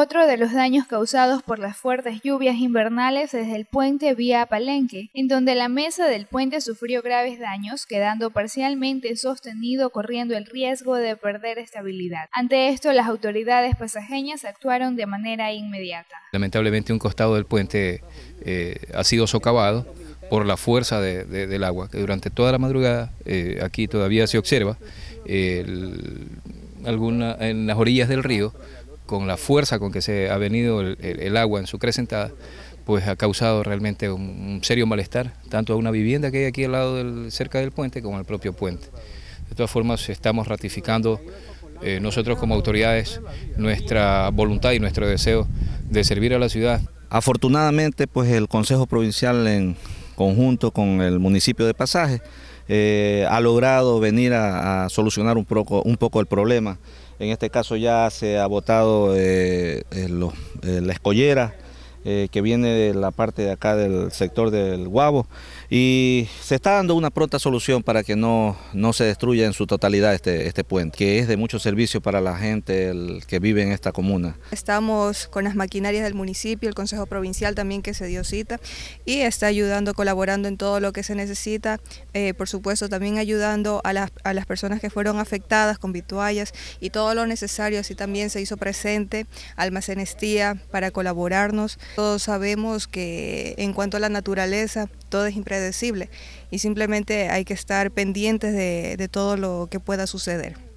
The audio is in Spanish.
Otro de los daños causados por las fuertes lluvias invernales desde el puente vía Palenque, en donde la mesa del puente sufrió graves daños, quedando parcialmente sostenido corriendo el riesgo de perder estabilidad. Ante esto, las autoridades pasajeñas actuaron de manera inmediata. Lamentablemente un costado del puente eh, ha sido socavado por la fuerza del agua, que durante toda la madrugada, eh, aquí todavía se observa, eh, alguna, en las orillas del río con la fuerza con que se ha venido el, agua en su crecentada, pues ha causado realmente un, serio malestar, tanto a una vivienda que hay aquí al lado del, cerca del puente como al propio puente. De todas formas, estamos ratificando eh, nosotros como autoridades nuestra voluntad y nuestro deseo de servir a la ciudad. Afortunadamente, pues el Consejo Provincial en conjunto con el municipio de Pasaje eh, ha logrado venir a, solucionar un poco, un poco el problema. En este caso ya se ha votado eh, eh, la escollera, eh, que viene de la parte de acá del sector del Guabo. Y se está dando una pronta solución para que no, no se destruya en su totalidad este, este puente, que es de mucho servicio para la gente que vive en esta comuna. Estamos con las maquinarias del municipio, el Consejo Provincial también que se dio cita y está ayudando, colaborando en todo lo que se necesita. Eh, por supuesto, también ayudando a las, a las personas que fueron afectadas con vituallas y todo lo necesario. Así también se hizo presente almacenestía para colaborarnos. Todos sabemos que en cuanto a la naturaleza, todo es impredecible y simplemente hay que estar pendientes de, todo lo que pueda suceder.